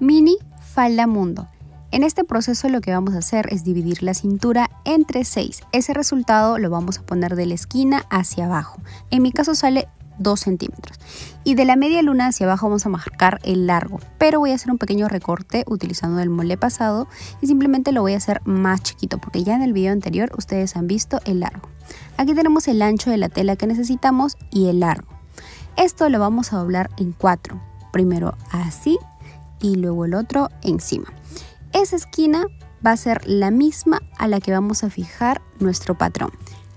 Mini falda mundo. En este proceso lo que vamos a hacer es dividir la cintura entre 6. Ese resultado lo vamos a poner de la esquina hacia abajo. En mi caso sale 2 centímetros. Y de la media luna hacia abajo vamos a marcar el largo, pero voy a hacer un pequeño recorte utilizando el molde pasado y simplemente lo voy a hacer más chiquito porque ya en el video anterior ustedes han visto el largo. Aquí tenemos el ancho de la tela que necesitamos y el largo. Esto lo vamos a doblar en 4. Primero así y luego el otro encima. Esa esquina va a ser la misma a la que vamos a fijar nuestro patrón.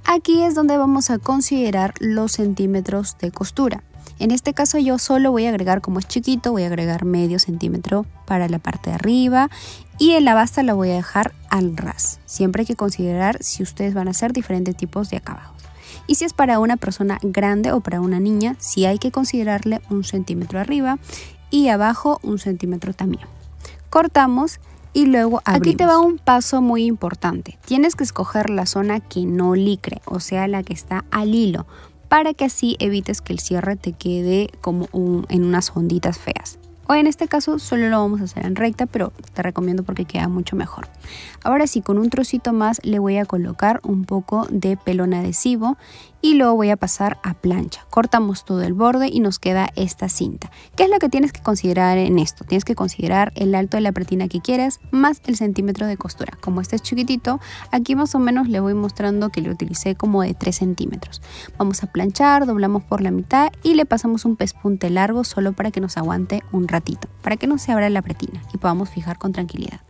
Aquí es donde vamos a considerar los centímetros de costura. En este caso yo solo voy a agregar, como es chiquito, voy a agregar medio centímetro para la parte de arriba y el la basta la voy a dejar al ras. Siempre hay que considerar si ustedes van a hacer diferentes tipos de acabados. Y si es para una persona grande o para una niña, si sí hay que considerarle un centímetro arriba y abajo un centímetro también. Cortamos y luego Aquí te va un paso muy importante. Tienes que escoger la zona que no licre, o sea, la que está al hilo, para que así evites que el cierre te quede como en unas onditas feas. O en este caso solo lo vamos a hacer en recta, pero te recomiendo porque queda mucho mejor. Ahora sí, con un trocito más le voy a colocar un poco de pelón adhesivo y luego voy a pasar a plancha. Cortamos todo el borde y nos queda esta cinta. ¿Qué es lo que tienes que considerar en esto? Tienes que considerar el alto de la pretina que quieras más el centímetro de costura. Como este es chiquitito, aquí más o menos le voy mostrando que lo utilicé como de 3 centímetros. Vamos a planchar, doblamos por la mitad y le pasamos un pespunte largo solo para que nos aguante un ratito, para que no se abra la pretina y podamos fijar con tranquilidad.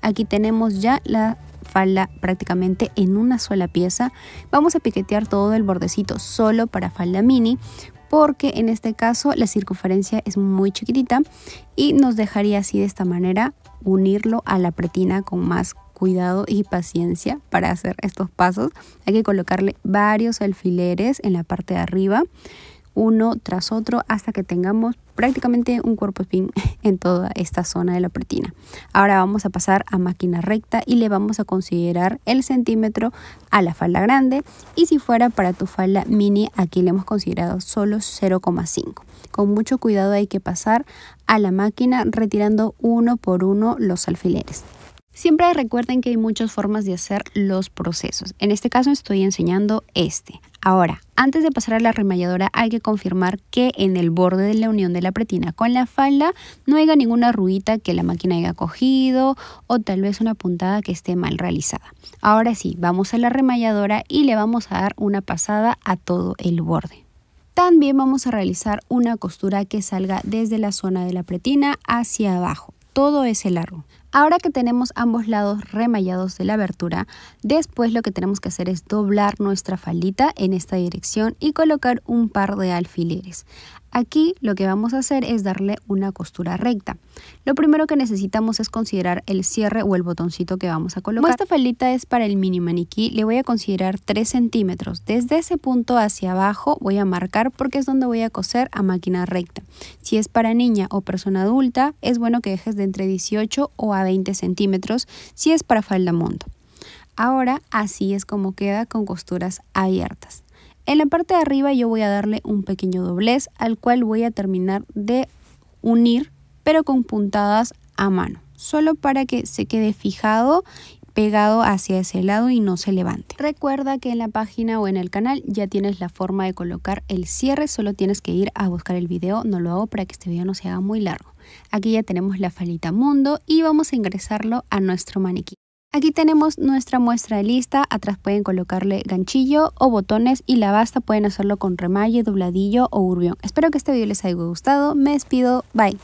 Aquí tenemos ya la falda prácticamente en una sola pieza. Vamos a piquetear todo el bordecito solo para falda mini porque en este caso la circunferencia es muy chiquitita y nos dejaría así de esta manera unirlo a la pretina con más cuidado y paciencia para hacer estos pasos. Hay que colocarle varios alfileres en la parte de arriba uno tras otro hasta que tengamos prácticamente un cuerpo spin en toda esta zona de la pretina. Ahora vamos a pasar a máquina recta y le vamos a considerar el centímetro a la falda grande y si fuera para tu falda mini aquí le hemos considerado solo 0,5. Con mucho cuidado hay que pasar a la máquina retirando uno por uno los alfileres. Siempre recuerden que hay muchas formas de hacer los procesos. En este caso estoy enseñando este. Ahora, antes de pasar a la remalladora hay que confirmar que en el borde de la unión de la pretina con la falda no haya ninguna ruita que la máquina haya cogido o tal vez una puntada que esté mal realizada. Ahora sí, vamos a la remalladora y le vamos a dar una pasada a todo el borde. También vamos a realizar una costura que salga desde la zona de la pretina hacia abajo. Todo ese largo. Ahora que tenemos ambos lados remallados de la abertura, después lo que tenemos que hacer es doblar nuestra faldita en esta dirección y colocar un par de alfileres. Aquí lo que vamos a hacer es darle una costura recta. Lo primero que necesitamos es considerar el cierre o el botoncito que vamos a colocar. esta falita es para el mini maniquí, le voy a considerar 3 centímetros. Desde ese punto hacia abajo voy a marcar porque es donde voy a coser a máquina recta. Si es para niña o persona adulta, es bueno que dejes de entre 18 o a 20 centímetros si es para falda Ahora así es como queda con costuras abiertas. En la parte de arriba yo voy a darle un pequeño doblez al cual voy a terminar de unir pero con puntadas a mano, solo para que se quede fijado pegado hacia ese lado y no se levante. Recuerda que en la página o en el canal ya tienes la forma de colocar el cierre, solo tienes que ir a buscar el video, no lo hago para que este video no se haga muy largo. Aquí ya tenemos la falita mundo y vamos a ingresarlo a nuestro maniquí. Aquí tenemos nuestra muestra lista, atrás pueden colocarle ganchillo o botones y la basta pueden hacerlo con remalle, dobladillo o urbión. Espero que este video les haya gustado, me despido, bye.